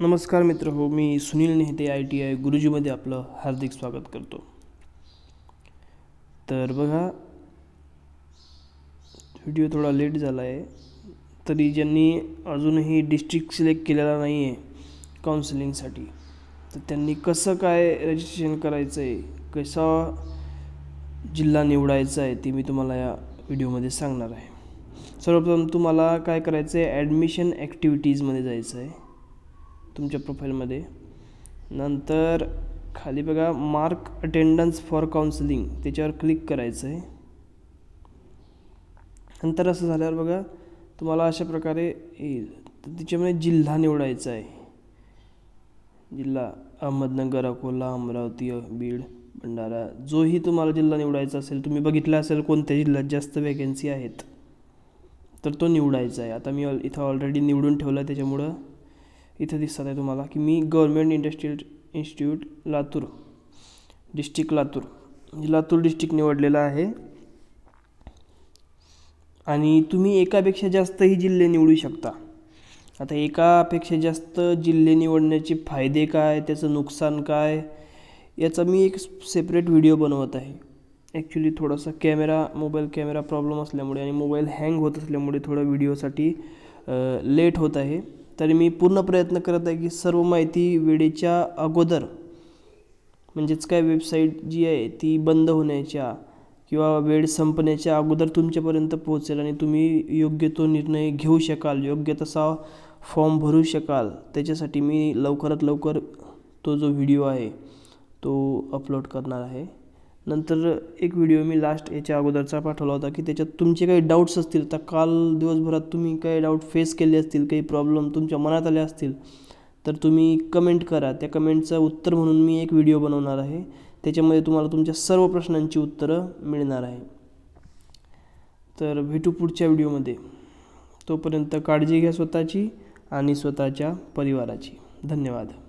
नमस्कार मित्र हो मी Sunil Nehte I T I गुरुजीमध्ये आपलं हार्दिक स्वागत करतो तर बघा व्हिडिओ थोडा लेट झाला आहे तरी ज्यांनी अजूनही डिस्ट्रिक्ट सिलेक्ट केलेला नाही आहे काउन्सिलिंगसाठी तर त्यांनी कसं काय रजिस्ट्रेशन करायचं आहे कसा जिल्हा निवडायचा आहे ते मी तुम्हाला या व्हिडिओमध्ये सांगणार आहे सर्वप्रथम तुम्हाला काय करायचं आहे ॲडमिशन ॲक्टिव्हिटीजमध्ये जायचं आहे तुमच्या प्रोफाईलमध्ये नंतर खाली बघा मार्क अटेंडन्स फॉर काउन्सिलिंग त्याच्यावर क्लिक करायचं आहे नंतर असं झाल्यावर बघा तुम्हाला अशा प्रकारे येईल तर तिच्यामध्ये जिल्हा निवडायचा आहे जिल्हा अहमदनगर अकोला अमरावती बीड भंडारा जोही तुम्हाला जिल्हा निवडायचा असेल तुम्ही बघितला असेल कोणत्या जिल्ह्यात जास्त वॅकन्सी आहेत तर तो निवडायचा आहे आता मी इथं ऑलरेडी निवडून ठेवला त्याच्यामुळं इथं दिसत आहे तुम्हाला की मी government industrial institute Latur district Latur Latur district निवडलेला आहे आणि तुम्ही एकापेक्षा जास्तही जिल्हे निवडू शकता आता एकापेक्षा जास्त जिल्हे निवडण्याचे फायदे काय त्याचं नुकसान काय याचा मी एक सेपरेट व्हिडिओ बनवत आहे ॲक्च्युली थोडासा कॅमेरा मोबाईल कॅमेरा प्रॉब्लेम असल्यामुळे आणि मोबाईल हँग होत असल्यामुळे थोडं व्हिडिओसाठी लेट होत आहे तरी मी पूर्ण प्रयत्न करत आहे की सर्व माहिती वेळेच्या अगोदर म्हणजेच काय वेबसाईट जी आहे ती बंद होण्याच्या किंवा वेळ संपण्याच्या अगोदर तुमच्यापर्यंत पोहोचेल आणि तुम्ही योग्य तो निर्णय घेऊ शकाल योग्य तसा फॉर्म भरू शकाल त्याच्यासाठी मी लवकरात लवकर तो जो व्हिडिओ आहे तो अपलोड करणार आहे नंतर एक व्हिडिओ मी लास्ट याच्या अगोदरचा पाठवला होता की त्याच्यात तुमचे काही डाऊट्स असतील तर काल दिवसभरात तुम्ही काही डाऊट फेस केले असतील काही प्रॉब्लेम तुमच्या मनात आले असतील तर तुम्ही कमेंट करा त्या कमेंटचं उत्तर म्हणून मी एक व्हिडिओ बनवणार आहे त्याच्यामध्ये तुम्हाला तुमच्या सर्व प्रश्नांची उत्तरं मिळणार आहे तर भेटू पुढच्या व्हिडिओमध्ये तोपर्यंत काळजी घ्या स्वतःची आणि स्वतःच्या परिवाराची धन्यवाद